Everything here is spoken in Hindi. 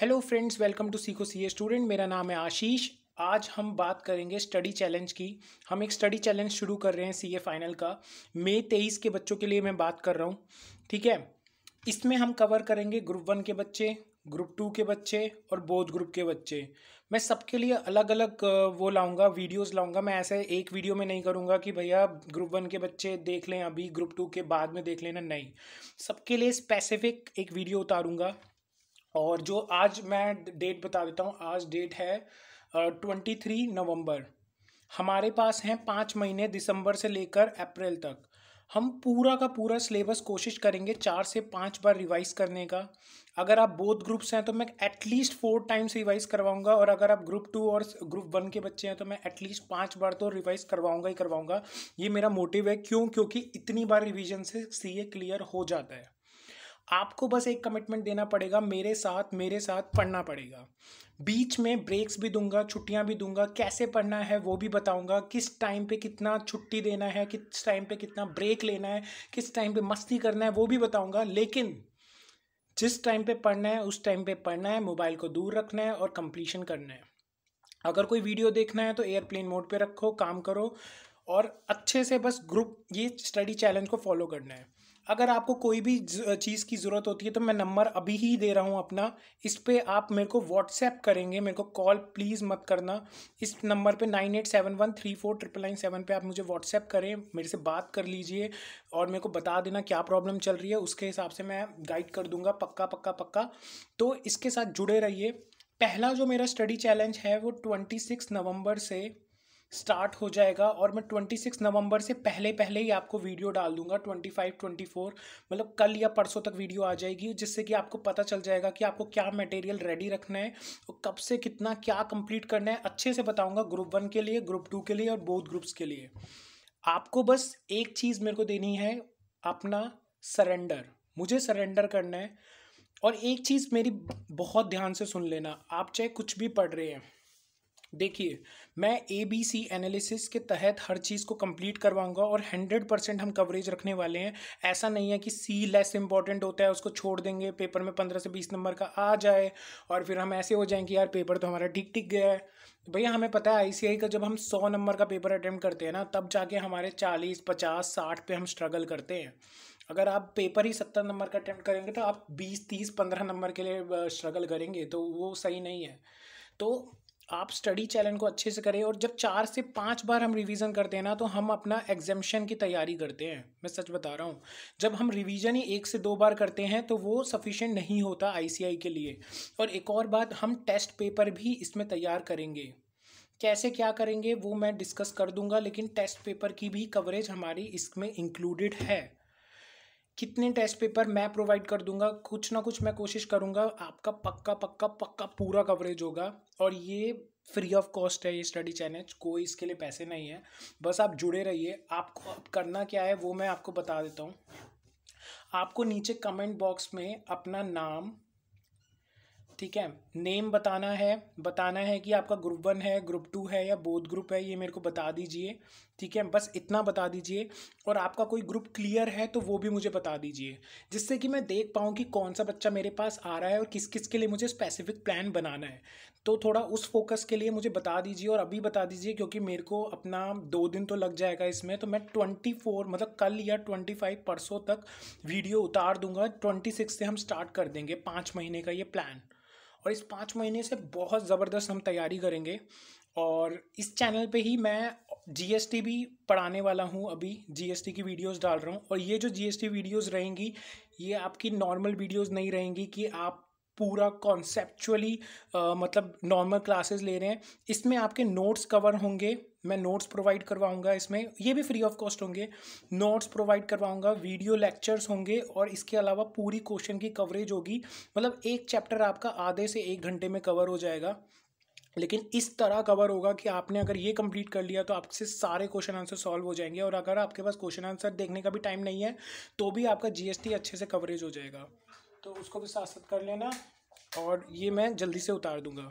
हेलो फ्रेंड्स वेलकम टू सीखो सी स्टूडेंट मेरा नाम है आशीष आज हम बात करेंगे स्टडी चैलेंज की हम एक स्टडी चैलेंज शुरू कर रहे हैं सीए फाइनल का मई तेईस के बच्चों के लिए मैं बात कर रहा हूँ ठीक है इसमें हम कवर करेंगे ग्रुप वन के बच्चे ग्रुप टू के बच्चे और बोध ग्रुप के बच्चे मैं सबके लिए अलग अलग वो लाऊंगा वीडियोस लाऊंगा मैं ऐसे एक वीडियो में नहीं करूंगा कि भैया ग्रुप वन के बच्चे देख लें अभी ग्रुप टू के बाद में देख लेना नहीं सबके लिए स्पेसिफिक एक वीडियो उतारूंगा और जो आज मैं डेट बता देता हूँ आज डेट है ट्वेंटी थ्री नवम्बर हमारे पास हैं पाँच महीने दिसंबर से लेकर अप्रैल तक हम पूरा का पूरा सिलेबस कोशिश करेंगे चार से पाँच बार रिवाइज करने का अगर आप बोथ ग्रुप्स हैं तो मैं एटलीस्ट फोर टाइम्स रिवाइज करवाऊंगा और अगर आप ग्रुप टू और ग्रुप वन के बच्चे हैं तो मैं एटलीस्ट पाँच बार तो रिवाइज करवाऊंगा ही करवाऊंगा ये मेरा मोटिव है क्यों क्योंकि इतनी बार रिविजन से सी क्लियर हो जाता है आपको बस एक कमिटमेंट देना पड़ेगा मेरे साथ मेरे साथ पढ़ना पड़ेगा बीच में ब्रेक्स भी दूंगा छुट्टियां भी दूंगा कैसे पढ़ना है वो भी बताऊंगा किस टाइम पे कितना छुट्टी देना है किस टाइम पे कितना ब्रेक लेना है किस टाइम पे मस्ती करना है वो भी बताऊंगा लेकिन जिस टाइम पे पढ़ना है उस टाइम पे पढ़ना है मोबाइल को दूर रखना है और कंप्लीशन करना है अगर कोई वीडियो देखना है तो एयरप्लेन मोड पे रखो काम करो और अच्छे से बस ग्रुप ये स्टडी चैलेंज को फॉलो करना है अगर आपको कोई भी चीज़ की ज़रूरत होती है तो मैं नंबर अभी ही दे रहा हूँ अपना इस पर आप मेरे को व्हाट्सएप करेंगे मेरे को कॉल प्लीज़ मत करना इस नंबर पे nine eight seven one three four triple nine seven पर आप मुझे व्हाट्सएप करें मेरे से बात कर लीजिए और मेरे को बता देना क्या प्रॉब्लम चल रही है उसके हिसाब से मैं गाइड कर दूंगा पक्का पक्का पक्का तो इसके साथ जुड़े रहिए पहला जो मेरा स्टडी चैलेंज है वो ट्वेंटी सिक्स नवंबर से स्टार्ट हो जाएगा और मैं 26 नवंबर से पहले पहले ही आपको वीडियो डाल दूंगा 25 24 मतलब कल या परसों तक वीडियो आ जाएगी जिससे कि आपको पता चल जाएगा कि आपको क्या मटेरियल रेडी रखना है और कब से कितना क्या कंप्लीट करना है अच्छे से बताऊंगा ग्रुप वन के लिए ग्रुप टू के लिए और बोथ ग्रुप्स के लिए आपको बस एक चीज़ मेरे को देनी है अपना सरेंडर मुझे सरेंडर करना है और एक चीज़ मेरी बहुत ध्यान से सुन लेना आप चाहे कुछ भी पढ़ रहे हैं देखिए मैं ए बी सी एनालिसिस के तहत हर चीज़ को कंप्लीट करवाऊंगा और हंड्रेड परसेंट हम कवरेज रखने वाले हैं ऐसा नहीं है कि सी लेस इंपॉर्टेंट होता है उसको छोड़ देंगे पेपर में पंद्रह से बीस नंबर का आ जाए और फिर हम ऐसे हो जाएं कि यार पेपर तो हमारा ठीक ठीक गया है भैया हमें पता है आई का जब हम सौ नंबर का पेपर अटैम्प्ट करते हैं ना तब जाके हमारे चालीस पचास साठ पे हम स्ट्रगल करते हैं अगर आप पेपर ही सत्तर नंबर का अटैम्प्ट करेंगे तो आप बीस तीस पंद्रह नंबर के लिए स्ट्रगल करेंगे तो वो सही नहीं है तो आप स्टडी चैलेंज को अच्छे से करें और जब चार से पाँच बार हम रिवीजन करते हैं ना तो हम अपना एग्जामेशन की तैयारी करते हैं मैं सच बता रहा हूँ जब हम रिवीजन ही एक से दो बार करते हैं तो वो सफिशेंट नहीं होता आईसीआई के लिए और एक और बात हम टेस्ट पेपर भी इसमें तैयार करेंगे कैसे क्या करेंगे वो मैं डिस्कस कर दूंगा लेकिन टेस्ट पेपर की भी कवरेज हमारी इसमें इंक्लूडेड है कितने टेस्ट पेपर मैं प्रोवाइड कर दूंगा कुछ ना कुछ मैं कोशिश करूंगा आपका पक्का पक्का पक्का पूरा कवरेज होगा और ये फ्री ऑफ कॉस्ट है ये स्टडी चैलेंज कोई इसके लिए पैसे नहीं है बस आप जुड़े रहिए आपको अब करना क्या है वो मैं आपको बता देता हूँ आपको नीचे कमेंट बॉक्स में अपना नाम ठीक है नेम बताना है बताना है कि आपका ग्रुप वन है ग्रुप टू है या बोध ग्रुप है ये मेरे को बता दीजिए ठीक है बस इतना बता दीजिए और आपका कोई ग्रुप क्लियर है तो वो भी मुझे बता दीजिए जिससे कि मैं देख पाऊँ कि कौन सा बच्चा मेरे पास आ रहा है और किस किस के लिए मुझे स्पेसिफिक प्लान बनाना है तो थोड़ा उस फोकस के लिए मुझे बता दीजिए और अभी बता दीजिए क्योंकि मेरे को अपना दो दिन तो लग जाएगा इसमें तो मैं ट्वेंटी फोर मतलब कल या ट्वेंटी फाइव परसों तक वीडियो उतार दूंगा ट्वेंटी सिक्स से हम स्टार्ट कर देंगे पाँच महीने का ये प्लान और इस पाँच महीने से बहुत ज़बरदस्त हम तैयारी करेंगे और इस चैनल पे ही मैं जीएसटी भी पढ़ाने वाला हूँ अभी जीएसटी की वीडियोस डाल रहा हूँ और ये जो जीएसटी वीडियोस रहेंगी ये आपकी नॉर्मल वीडियोस नहीं रहेंगी कि आप पूरा कॉन्सेप्चुअली मतलब नॉर्मल क्लासेस ले रहे हैं इसमें आपके नोट्स कवर होंगे मैं नोट्स प्रोवाइड करवाऊंगा इसमें ये भी फ्री ऑफ कॉस्ट होंगे नोट्स प्रोवाइड करवाऊंगा वीडियो लेक्चर्स होंगे और इसके अलावा पूरी क्वेश्चन की कवरेज होगी मतलब एक चैप्टर आपका आधे से एक घंटे में कवर हो जाएगा लेकिन इस तरह कवर होगा कि आपने अगर ये कंप्लीट कर लिया तो आपसे सारे क्वेश्चन आंसर सॉल्व हो जाएंगे और अगर आपके पास क्वेश्चन आंसर देखने का भी टाइम नहीं है तो भी आपका जीएसटी अच्छे से कवरेज हो जाएगा तो उसको भी साथ साथ कर लेना और ये मैं जल्दी से उतार दूँगा